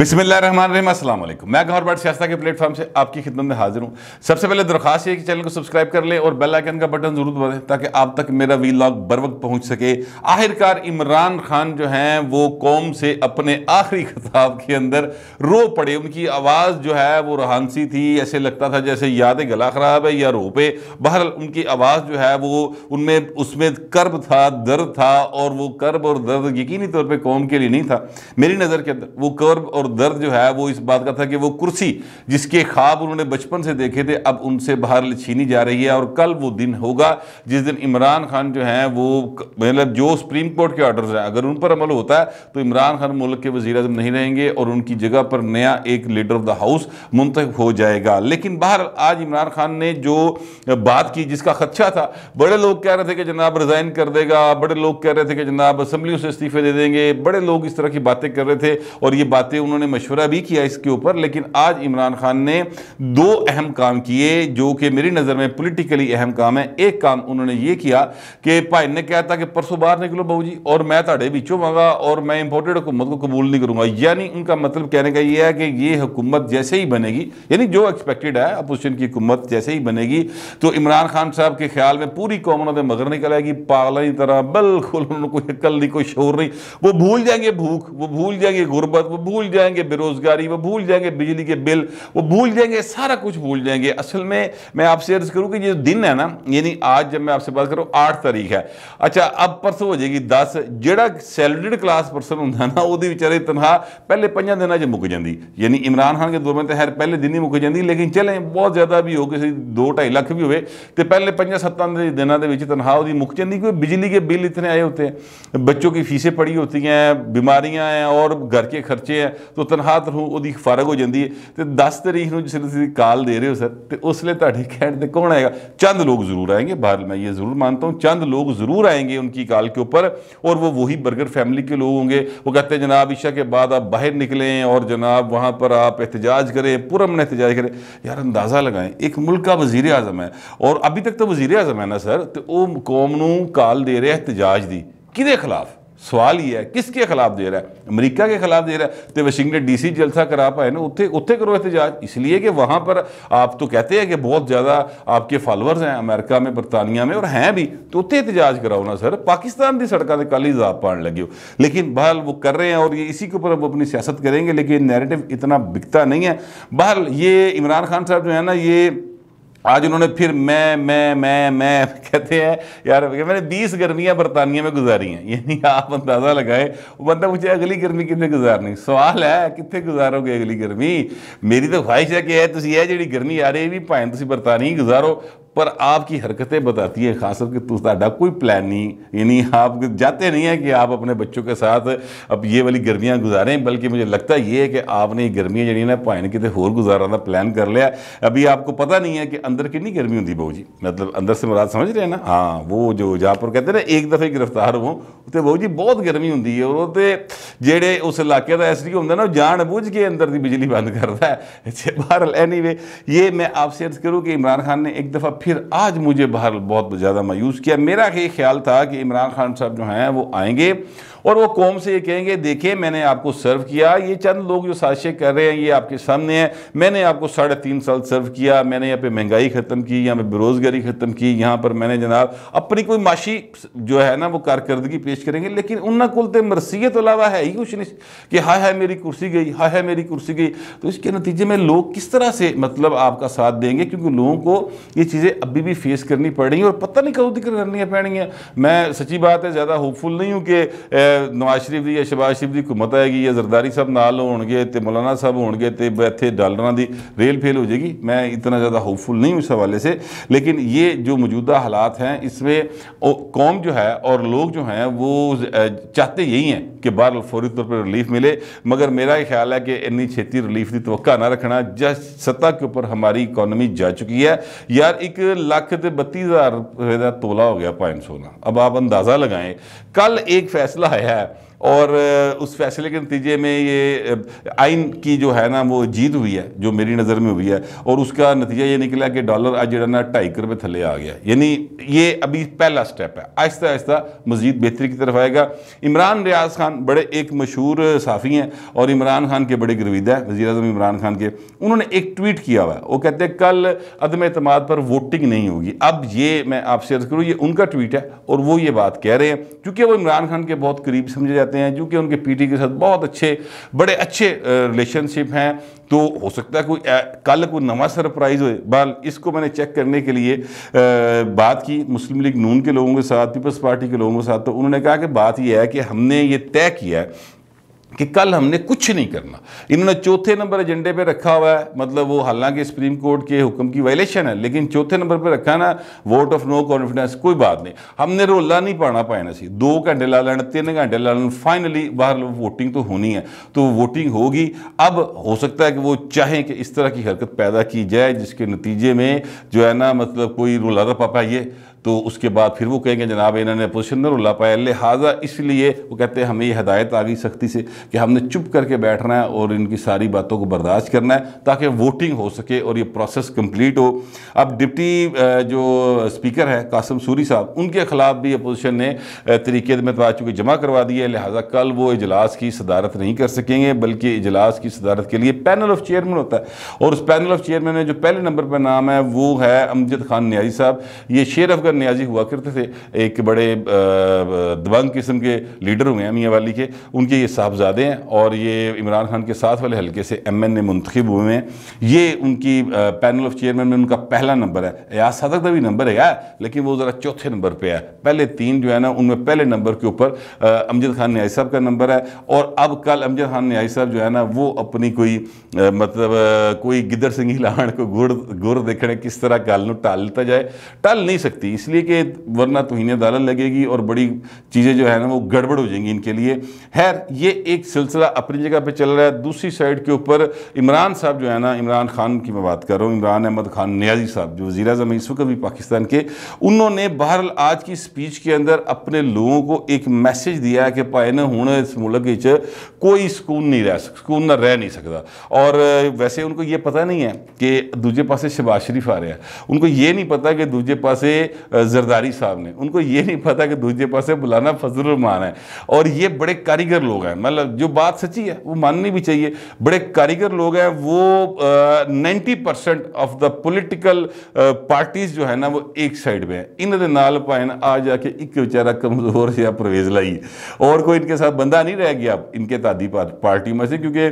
असल मैं गौर बट सियासता के प्लेटफॉर्म से आपकी खिदमत में हाजिर हूँ सबसे पहले दरखास्त है कि चैनल को सब्सक्राइब कर लें और बेल आइकन का बटन जरूर दबा दें ताकि आप तक मेरा वी लॉग बर वक्त पहुँच सके आखिरकार इमरान खान जो हैं वो कौम से अपने आखिरी खिताब के अंदर रो पड़े उनकी आवाज़ जो है वो रहानसी थी ऐसे लगता था जैसे याद गला ख़राब है या रो पे बहर उनकी आवाज़ जो है वो उनमें उसमें कर्ब था दर्द था और वो कर्ब और दर्द यकीनी तौर पर कौम के लिए नहीं था मेरी नज़र के अंदर वो कर्ब और दर्द जो है वो इस बात का था कि वो कुर्सी जिसके ख्वाब उन्होंने बचपन से देखे थे अब उनसे बाहर छीनी जा रही है और कल वो दिन होगा जिस दिन इमरान खान जो हैं वो मतलब जो सुप्रीम कोर्ट के ऑर्डर हैं अगर उन पर अमल होता है तो इमरान खान मुल्क के वजी अजम नहीं रहेंगे और उनकी जगह पर नया एक लीडर ऑफ द हाउस मुंतब हो जाएगा लेकिन बाहर आज इमरान खान ने जो बात की जिसका खदशा था बड़े लोग कह रहे थे कि जनाब रिज़ाइन कर देगा बड़े लोग कह रहे थे कि जनाब असम्बलियों से इस्तीफे दे देंगे बड़े लोग इस तरह की बातें कर रहे थे और ये बातें उन्होंने मशवरा भी किया इसके ऊपर लेकिन आज इमरान खान ने दो अहम काम किए जो कि मेरी नज़र में पोलिटिकली अहम काम है एक काम उन्होंने ये किया कि भाई ने कहा था कि परसों बाहर निकलो बहू जी और मैं ताे बिचों मंगा और मैं इंपोर्टेड हुकूमत को कबूल नहीं करूँगा यानी उनका मतलब कहने का ये है कि ये हुकूमत जैसे ही बनेगी यानी जो एक्सपेक्टेड है अपोजिशन की हुकूमत जैसे ही बनेगी तो इमरान खान साहब के ख्याल में पूरी कौमों से मगर निकल आएगी पागला की तरह बिल्कुल उन्होंने कोई अकल नहीं कोई शोर नहीं वो भूल जाएंगे भूख वो भूल जाएंगे गुर्बत वो भूल जाएंगे جائیں گے بروزگاری وہ بھول جائیں گے بجلی کے بل وہ بھول جائیں گے سارا کچھ بھول جائیں گے اصل میں میں آپ سے عرض کروں کہ یہ دن ہے نا یعنی آج جب میں آپ سے بات کروں آٹھ تاریخ ہے اچھا اب پرسوں ہو جائے گی دس جڑا سیلڈڈ کلاس پرسن ہوں نا وہ بچارے تنہا پہلے پنجہ دن جب مک جاندی یعنی عمران خان کے دو میں تہر پہلے دن ہی مک جاندی لیکن چلیں بہت زیادہ بھی ہو کسی دو ٹائی لکھ بھی ہوئے تو پہلے پنجہ ستان دن دے بچے تنہا وہ مک جاندی کیونکہ بجلی کے بل اتنے آئے ہوتے ہیں بچوں کی فیسیں پڑی ہوتی ہیں بیماریاں ہیں اور گھر کے خرچے ہیں ਤੋਂ ਤਨਖਾਹ ਤਰੂ ਉਹਦੀ ਫਰਕ ਹੋ ਜਾਂਦੀ ਹੈ ਤੇ 10 ਤਰੀਕ ਨੂੰ ਜਿਸ ਤੁਸੀਂ ਕਾਲ ਦੇ ਰਹੇ ਹੋ ਸਰ ਤੇ ਉਸ ਲਈ ਤੁਹਾਡੇ ਕਹਿਣ ਤੇ ਕੌਣ ਆਏਗਾ ਚੰਦ ਲੋਗ ਜ਼ਰੂਰ ਆएंगे बहरहाल मैं ये ज़रूर मानता हूँ चंद लोग ज़रूर आएंगे उनकी काल के ऊपर और वो वही बर्गर फैमिली के लोग होंगे वो कहते हैं जनाब ईशा के बाद आप बाहर निकलें और जनाब वहाँ पर आप एहतजाज करें पुरमन एहतजाज करें यार अंदाज़ा लगाएं एक मुल्क का वजीर अजम है और अभी तक तो वजीर अजम है ना सर तो वो कौम काल दे रहे एहतजाज की किदे खिलाफ सवाल ही है किसके खिलाफ़ दे रहा है अमरीका के ख़िलाफ़ दे रहा है तो वाशिंगटन डीसी जलसा करा पाए ना उत्थे उत्थे करो एहतजाज इसलिए कि वहाँ पर आप तो कहते हैं कि बहुत ज़्यादा आपके फॉलोअर्स हैं अमेरिका में बरतानिया में और हैं भी तो उत्थे एहतजाज कराओ ना सर पाकिस्तान की सड़क से कल ही जाप पाने लगे हो लेकिन बहल वो कर रहे हैं और ये इसी के ऊपर अब अपनी सियासत करेंगे लेकिन नैरेटिव इतना बिकता नहीं है बहल ये इमरान खान साहब जो है ना ये आज उन्होंने फिर मैं मैं मैं मैं कहते हैं यार मैंने 20 गर्मियां बरतानिया में गुजारी हैं यानी आप अंदाज़ा लगाए वो बंदा मुझे अगली गर्मी कितने गुजारनी सवाल है कितने गुजारोगे अगली गर्मी मेरी तो ख्वाहिश है कि है यह जी गर्मी आ रही भी भाएं तुम बरतानी गुजारो पर आपकी हरकतें बताती हैं खास करके तू साडा कोई प्लान नहीं यानी आप जाते नहीं हैं कि आप अपने बच्चों के साथ अब ये वाली गर्मियाँ गुजारें बल्कि मुझे लगता ये है कि आपने ये गर्मियाँ जी ना भाएं कितने होर गुजारा का प्लान कर लिया अभी आपको पता नहीं है कि अंदर कितनी गर्मी होती बहू जी मतलब अंदर से मुराद समझ रहे हैं ना हाँ वो जो जहाँ पर कहते ना एक दफ़े गिरफ्तार हो तो बहू जी बहुत गर्मी होंगी है और जेड़े उस इलाके का एस डी होंगे ना जान बूझ के अंदर की बिजली बंद करता है बहर एनी वे ये मैं आपसे अर्ज करूँ कि इमरान खान ने एक दफ़ा फिर आज मुझे बहर बहुत ज़्यादा मायूस किया मेरा ये ख्याल था कि इमरान खान साहब जो हैं वो आएंगे और वो कौम से ये कहेंगे देखिए मैंने आपको सर्व किया ये चंद लोग जो साजिशें कर रहे हैं ये आपके सामने है मैंने आपको साढ़े तीन साल सर्व किया मैंने यहाँ पे महंगाई ख़त्म की यहाँ पे बेरोज़गारी ख़त्म की यहाँ पर मैंने जनाब अपनी कोई माशी जो है ना वो कारकर्दगी पेश करेंगे लेकिन उन तो मरसीत अलावा है ही कुछ नहीं कि हाय हाय मेरी कुर्सी गई हाय हाय मेरी कुर्सी गई तो इसके नतीजे में लोग किस तरह से मतलब आपका साथ देंगे क्योंकि लोगों को ये चीज़ें अभी भी फेस करनी पड़ रही हैं और पता नहीं कब दिक्कत करनी पड़नी है मैं सच्ची बात है ज़्यादा होपफुल नहीं हूँ कि नवाज शरीफ की या शबाज शरीफ की हुकूमत आएगी या जरदारी साहब नाल हो मौलाना साहब हो गए तो इतने डालर की रेल फेल हो जाएगी मैं इतना ज़्यादा होपफुल नहीं हूँ इस हवाले से लेकिन ये जो मौजूदा हालात हैं इसमें कौम जो है और लोग जो हैं वो चाहते यही हैं कि बहर फौरी तौर पर रिलीफ मिले मगर मेरा ये ख्याल है कि इन्नी छेती रिलीफ की तवक्का ना रखना जिस सतह के उपर हमारी इकोनमी जा चुकी है यार एक लख तो बत्ती हज़ार रुपये का तोला हो गया सौ सोना अब आप अंदाज़ा लगाएं कल एक फैसला आया है और उस फैसले के नतीजे में ये आइन की जो है ना वो जीत हुई है जो मेरी नज़र में हुई है और उसका नतीजा ये निकला कि डॉलर आज जो ना ढाई रुपये थले आ गया यानी ये अभी पहला स्टेप है आहिस्ता आहिस्ता मजीद बेहतरी की तरफ आएगा इमरान रियाज खान बड़े एक मशहूर साफ़ी हैं और इमरान खान के बड़े गर्विदा है वजी अजम इमरान खान के उन्होंने एक ट्वीट किया हुआ वो कहते हैं कल अदम अतमाद पर वोटिंग नहीं होगी अब ये मैं आपसे अर्ज करूँ ये उनका ट्वीट है और वो ये बात कह रहे हैं क्योंकि वो इमरान खान के बहुत करीब समझे जाते रहते हैं जो कि उनके पीटी के साथ बहुत अच्छे बड़े अच्छे रिलेशनशिप हैं तो हो सकता है कोई कल कोई नवा सरप्राइज़ हो बाल इसको मैंने चेक करने के लिए आ, बात की मुस्लिम लीग नून के लोगों के साथ पीपल्स पार्टी के लोगों के साथ तो उन्होंने कहा कि बात यह है कि हमने ये तय किया है कि कल हमने कुछ नहीं करना इन्होंने चौथे नंबर एजेंडे पे रखा हुआ है मतलब वो हालांकि सुप्रीम कोर्ट के हुक्म की वायलेशन है लेकिन चौथे नंबर पे रखा ना वोट ऑफ नो कॉन्फिडेंस कोई बात नहीं हमने रोला नहीं पाना पाया सी दो घंटे ला लेना तीन घंटे ला लेना फाइनली बाहर वोटिंग तो होनी है तो वोटिंग होगी अब हो सकता है कि वो चाहें कि इस तरह की हरकत पैदा की जाए जिसके नतीजे में जो है ना मतलब कोई रोला रपा तो पाइए तो उसके बाद फिर वो कहेंगे जनाब इन्होंने पोजिशन रुला पाया लिहाजा इसलिए वो कहते हैं हमें ये हदायत आ गई सख्ती से कि हमने चुप करके बैठना है और इनकी सारी बातों को बर्दाश्त करना है ताकि वोटिंग हो सके और ये प्रोसेस कम्प्लीट हो अब डिप्टी जो स्पीकर है कासम सूरी साहब उनके खिलाफ भी अपोजिशन ने तरीके में तो चूँकि जमा करवा दिए लिहाजा कल वो इजलास की सदारत नहीं कर सकेंगे बल्कि इजलास की सदारत के लिए पैनल ऑफ चेयरमैन होता है और उस पैनल ऑफ चेयरमैन में जो पहले नंबर पर नाम है वो है अमजद खान न्याजी साहब ये शेर अफगन अबकर न्याजी हुआ करते थे एक बड़े दबंग किस्म के लीडर हुए हैं मियाँ वाली के उनके ये साहबजादे हैं और ये इमरान खान के साथ वाले हल्के से एम एन ए मुंतखब हुए हैं ये उनकी पैनल ऑफ चेयरमैन में उनका पहला नंबर है याद सदक का भी नंबर है यार लेकिन वो ज़रा चौथे नंबर पर है पहले तीन जो है ना उनमें पहले नंबर के ऊपर अमजद खान न्याय साहब का नंबर है और अब कल अमजद खान न्याय साहब जो है ना वो अपनी कोई मतलब कोई गिदर सिंह लाण को गुड़ गुड़ देखने किस तरह गल लेता जाए टाल नहीं सकती इसलिए कि वरना इन्हें तो दालन लगेगी और बड़ी चीज़ें जो है ना वो गड़बड़ हो जाएंगी इनके लिए खैर ये एक सिलसिला अपनी जगह पर चल रहा है दूसरी साइड के ऊपर इमरान साहब जो है ना इमरान खान की मैं बात कर रहा हूँ इमरान अहमद खान न्याजी साहब जो वजी अजम इस वक्त भी पाकिस्तान के उन्होंने बहर आज की स्पीच के अंदर अपने लोगों को एक मैसेज दिया है कि भाई ने हूँ इस मुल्क कोई सुकून नहीं रह सकून ना रह नहीं सकता और वैसे उनको ये पता नहीं है कि दूजे पास शबाज शरीफ आ रहे हैं उनको ये नहीं पता कि दूजे पास जरदारी साहब ने उनको ये नहीं पता कि दूसरे पास बुलाना फजलरहमान है और ये बड़े कारीगर लोग हैं मतलब जो बात सच्ची है वो माननी भी चाहिए बड़े कारीगर लोग हैं वो ninety percent of the political parties जो है ना वो एक साइड में है इन्होंने नाल पाएन आ जाके एक बेचारा कमज़ोर या परवेज लाइए और कोई इनके साथ बंदा नहीं रह गया इनके तादी पार्टी में से क्योंकि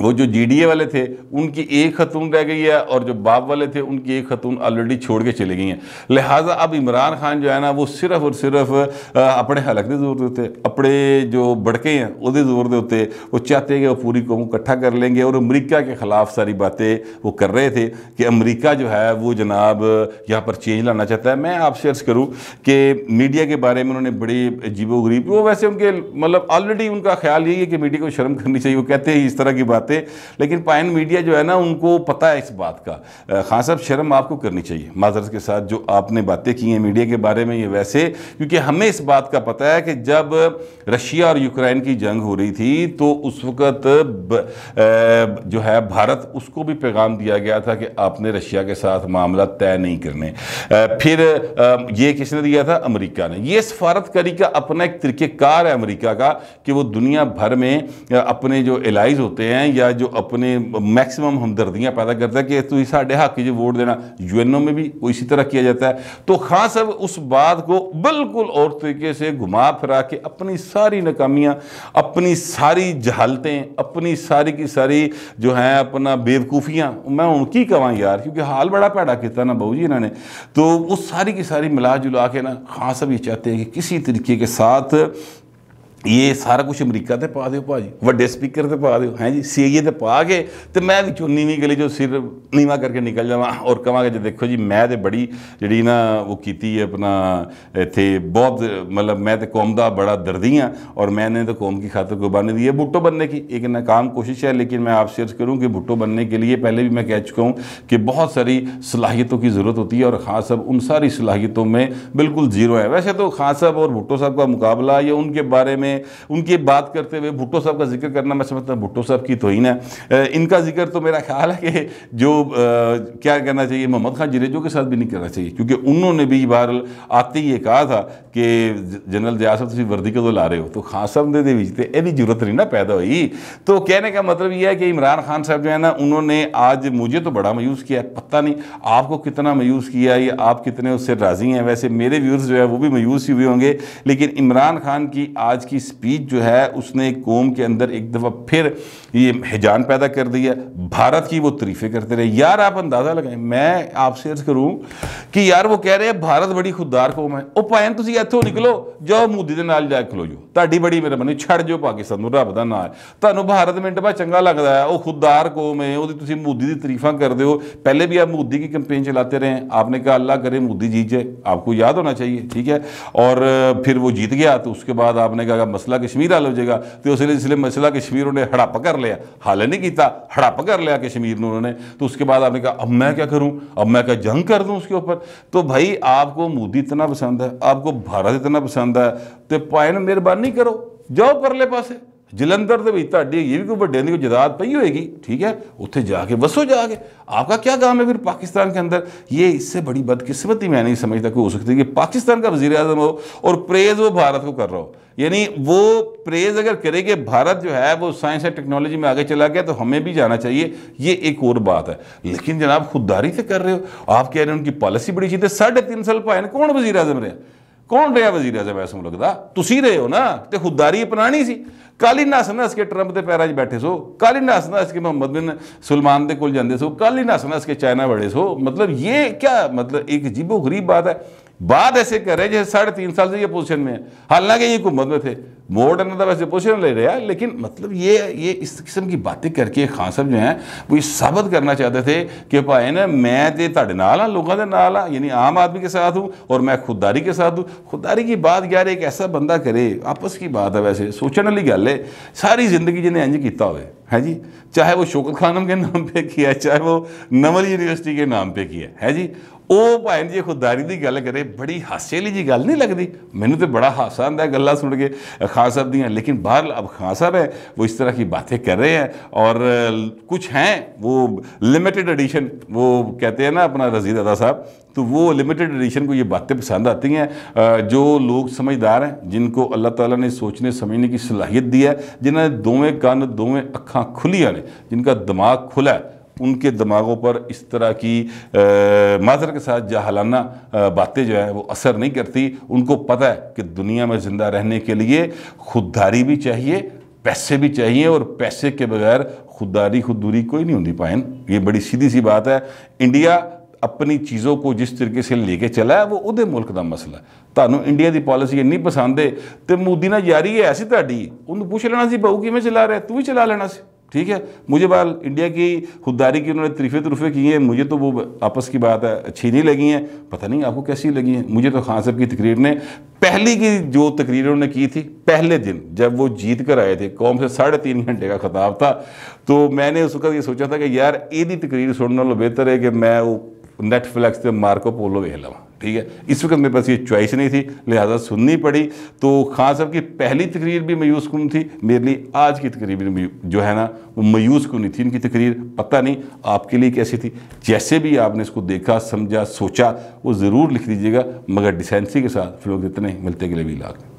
वो जो जीडीए वाले थे उनकी एक खतून रह गई है और जो बाप वाले थे उनकी एक खतून ऑलरेडी छोड़ के चली गई हैं लिहाजा अब इमरान खान जो है ना वो सिर्फ और सिर्फ अपने हलक के जोर देते अपने जो बड़के हैं वो जोर देते वो चाहते हैं कि वो पूरी कौम इकट्ठा कर लेंगे और अमरीका के ख़िलाफ़ सारी बातें वो कर रहे थे कि अमरीका जो है वो जनाब यहाँ पर चेंज लाना चाहता है मैं आपसे अर्ज़ करूँ कि मीडिया के बारे में उन्होंने बड़ी अजीबो गरीब वो वैसे उनके मतलब ऑलरेडी उनका ख्याल यही है कि मीडिया को शर्म करनी चाहिए वो कहते हैं इस तरह की बात चाहते लेकिन पाइन मीडिया जो है ना उनको पता है इस बात का खान साहब शर्म आपको करनी चाहिए माजरत के साथ जो आपने बातें की हैं मीडिया के बारे में ये वैसे क्योंकि हमें इस बात का पता है कि जब रशिया और यूक्रेन की जंग हो रही थी तो उस वक्त जो है भारत उसको भी पैगाम दिया गया था कि आपने रशिया के साथ मामला तय नहीं करने फिर ये किसने दिया था अमेरिका ने यह सफारतकारी का अपना एक तरीक़ेकार है अमेरिका का कि वो दुनिया भर में अपने जो एलाइज होते हैं या जो अपने मैक्सिमम हमदर्दियाँ पैदा करता है कि तुम साढ़े हक जो वोट देना यू एन ओ में भी वो इसी तरह किया जाता है तो खान साहब उस बात को बिल्कुल और तरीके से घुमा फिरा के अपनी सारी नाकामियाँ अपनी सारी जहालतें अपनी सारी की सारी जो है अपना बेवकूफ़ियाँ मैं उनकी कहाँ यार क्योंकि हाल बड़ा पैड़ा किया ना बहू जी इन्होंने तो उस सारी की सारी मिला जुला के ना खान साहब ये चाहते हैं कि किसी तरीके के साथ ये सारा कुछ अमरीका से पा ਦਿਓ भाजी ਵੱਡੇ स्पीकर ਤੇ पा ਦਿਓ ਹੈ ਜੀ ए तो पा के तो मैं भी नीवी गली ਜੋ सिर नीवा करके निकल जावा और ਕਵਾਂਗਾ ਜੇ जो देखो जी मैं तो बड़ी ਨਾ ना वो की अपना ਇੱਥੇ बहुत मतलब मैं तो ਕੌਮ बड़ा दर्दी हाँ और मैंने तो कौम की खातर कुर्बानी दी है भुट्टो बनने की एक नाकाम कोशिश है लेकिन मैं आपसे अर्ज करूँ कि भुट्टो बनने के लिए पहले भी मैं कह चुका हूँ कि बहुत सारी सलाहियतों की ज़रूरत होती है और खास साहब उन सारी सलाहियतों में बिल्कुल ज़ीरो है वैसे तो खास साहब और भुट्टो साहब का मुकाबला या उनके बारे में हैं उनकी बात करते हुए भुट्टो साहब का जिक्र करना मैं समझता हूँ भुट्टो साहब की तो ही ना इनका जिक्र तो मेरा ख्याल है कि जो आ, क्या करना चाहिए मोहम्मद खान जरेजो के साथ भी नहीं करना चाहिए क्योंकि उन्होंने भी बहरहाल आते ही ये कहा था कि जनरल जया साहब तुम वर्दी कदों ला रहे हो तो खान साहब ने बेचते यदि जरूरत नहीं ना पैदा हुई तो कहने का मतलब यह है कि इमरान खान साहब जो है ना उन्होंने आज मुझे तो बड़ा मायूस किया पता नहीं आपको कितना मायूस किया या आप कितने उससे राज़ी हैं वैसे मेरे व्यूर्स जो है वो भी मायूस ही हुए होंगे लेकिन इमरान खान की आज की स्पीच जो है उसने कौम के अंदर एक दफ़ा फिर ये हिजान पैदा कर दिया भारत की वो तरीफे करते रहे यार आप अंदाज़ा लगाएं मैं आपसे अर्ज़ करूँ कि यार वो कह रहे हैं भारत बड़ी खुददार कौम है ਉਹ ਭਾਵੇਂ ਤੁਸੀਂ ਇੱਥੋਂ ਨਿਕਲੋ ਜਾਓ ਮੋਦੀ ਦੇ ਨਾਲ ਜਾ ਖਲੋ ਜੋ ਤੁਹਾਡੀ ਬੜੀ ਮਿਹਰਬਾਨੀ छड़ जाओ पाकिस्तान रब का ना है ਤੁਹਾਨੂੰ भारत मिनट बाद चंगा लगता है ਉਹ खुददार कौम है वो ਤੁਸੀਂ ਮੋਦੀ ਦੀ ਤਾਰੀਫਾਂ ਕਰਦੇ ਹੋ ਪਹਿਲੇ ਵੀ ਆਪ ਮੋदी की कंपेन चलाते रहे आपने कहा अल्लाह करे मोदी जीत जाए आपको याद होना चाहिए ठीक है और फिर वो जीत गया तो उसके बाद आपने कहा ਮਸਲਾ मसला कश्मीर हल हो जाएगा तो ਲਈ ਜਿਸਲੇ मसला कश्मीर उन्हें हड़प कर लिया हल नहीं किया हड़प कर लिया कश्मीर ने उन्होंने तो उसके बाद आपने कहा अब मैं क्या करूं अब मैं क्या जंग कर दूं उसके ऊपर तो भाई आपको मोदी इतना पसंद है आपको भारत इतना पसंद है तो पाए मेहरबानी करो जाओ परले पासे जलंधर के भी ਤੁਹਾਡੀ ये भी कोई ਵੱਡਿਆਂ कोई ਕੋਈ ਜਦਾਦ ਪਈ ठीक है उत्थे जाके वसो जाके आपका क्या काम है फिर पाकिस्तान के अंदर ये इससे बड़ी बदकिस्मती मैं नहीं समझता कि हो सकती कि पाकिस्तान का वजीर अजम हो और प्रेज़ वो भारत को कर रहा हो यानी वो प्रेज़ अगर करे कि भारत जो है वो साइंस एंड टेक्नोलॉजी में आगे चला गया तो हमें भी जाना चाहिए ये एक और बात है लेकिन जनाब खुददारी से कर रहे हो आप कह रहे हो उनकी पॉलिसी बड़ी चीज़ है साढ़े तीन साल पाए कौन वजी अजम रहे हैं ਕੌਣ ਰਿਹਾ ਵਜ਼ੀਰ ਅਜ਼ਮ ਇਸ ਮੁਲਕ ਦਾ ਤੁਸੀਂ ਰਹੇ ਹੋ ਨਾ ਤੇ ਖੁਦਦਾਰੀ ਅਪਣਾਣੀ ਸੀ ਕੱਲ ਹੀ ਨਸ ਨਸ ਕੇ ਟਰੰਪ ਦੇ ਪੈਰਾਂ 'ਚ ਬੈਠੇ ਸੋ ਕੱਲ ਹੀ ਨਸ ਨਸ ਕੇ ਮੁਹੰਮਦ ਬਿਨ ਸੁਲਮਾਨ ਦੇ ਕੋਲ ਜਾਂਦੇ ਸੋ ਕੱਲ ਹੀ ਨਸ ਨਸ ਕੇ ਚਾਈਨਾ ਵੜੇ ਸੋ ਮਤਲਬ ਇਹ ਕੀ ਮਤਲਬ ਇੱਕ ਜੀਬੋ ਗਰੀਬ ਬਾਤ ਹੈ बात ऐसे कर रहे हैं जैसे साढ़े तीन साल से ये पोजीशन में है हालांकि ये हुकूमत में थे मॉडर्न था वैसे पोजीशन ले रहा लेकिन मतलब ये ये इस किस्म की बातें करके खान साहब जो हैं वो ये साबित करना चाहते थे कि भाई ना मैं तो ਤੁਹਾਡੇ नाल हाँ लोगों के नाल हाँ यानी आम आदमी के साथ हूँ और मैं खुददारी के साथ हूँ खुददारी की बात यार एक ऐसा बंदा करे आपस की बात है वैसे सोचने वाली गल है सारी जिंदगी जिन्हें इंज किया हो है जी चाहे वो शोकत खानम के नाम पे किया है चाहे वो नवल यूनिवर्सिटी के नाम पे किया है जी ਉਹ ਭਾਵੇਂ जी खुददारी की गल ਕਰੇ बड़ी हासे जी गल नहीं लगती ਲੱਗਦੀ तो बड़ा हादसा आंदा ਆਂਦਾ ਗੱਲਾਂ सुन के खान साहब दियाँ लेकिन बहर अब खान साहब हैं वो इस तरह की बातें कर रहे हैं और कुछ हैं वो लिमिटेड एडिशन वो कहते हैं ना अपना रजीद अदा साहब तो वो लिमिटेड एडिशन को ये बातें पसंद आती हैं जो लोग समझदार हैं जिनको अल्लाह ताला ने सोचने समझने की सलाहियत दी है जिन्हें दोवें कान दोवें अखा खुलिया ने जिनका दिमाग खुला है उनके दिमागों पर इस तरह की माजर के साथ जहलाना बातें जो है वो असर नहीं करती उनको पता है कि दुनिया में ज़िंदा रहने के लिए खुददारी भी चाहिए पैसे भी चाहिए और पैसे के बगैर खुददारी खुदूरी कोई नहीं होती पाइन ये बड़ी सीधी सी बात है इंडिया अपनी चीज़ों को जिस तरीके से लेके चला है वो ਉਹਦੇ ਮੁਲਕ ਦਾ ਮਸਲਾ ਤੁਹਾਨੂੰ ਇੰਡੀਆ ਦੀ ਪਾਲਿਸੀ ਇੰਨੀ ਪਸੰਦ ਹੈ ਤੇ ਮੋਦੀ ਨਾਲ ਯਾਰੀ ਐਸੀ ਤੁਹਾਡੀ ਉਹਨੂੰ ਪੁੱਛ ਲੈਣਾ ਸੀ ਬਾਊ ਕਿਵੇਂ ਚਲਾ ਰਿਹਾ तू भी चला लेना से ठीक है मुझे बाल इंडिया की खुददारी की उन्होंने तरीफे तरफे किए हैं मुझे तो वो आपस की बात है अच्छी नहीं लगी हैं पता नहीं आपको कैसी लगी हैं मुझे तो खान साहब की तकरीर ने पहली की जो तकरीर उन्होंने की थी पहले दिन जब वो जीत कर आए थे कौम से साढ़े तीन घंटे का खताब था तो मैंने उस वक्त ये सोचा था कि यार यदि तकरीर सुनने वालों बेहतर है कि मैं वो नैटफ्लिक्स से मार्को पोलो वेह लवा ठीक है इस वक्त मेरे पास ये चॉइस नहीं थी लिहाजा सुननी पड़ी तो खान साहब की पहली तकरीर भी मयूस कन थी मेरे लिए आज की तकरीर भी जो है ना वो मयूस कन थी इनकी तकरीर पता नहीं आपके लिए कैसी थी जैसे भी आपने इसको देखा समझा सोचा वो ज़रूर लिख दीजिएगा मगर डिसेंसी के साथ फिर लोग इतने मिलते के लिए भी लाख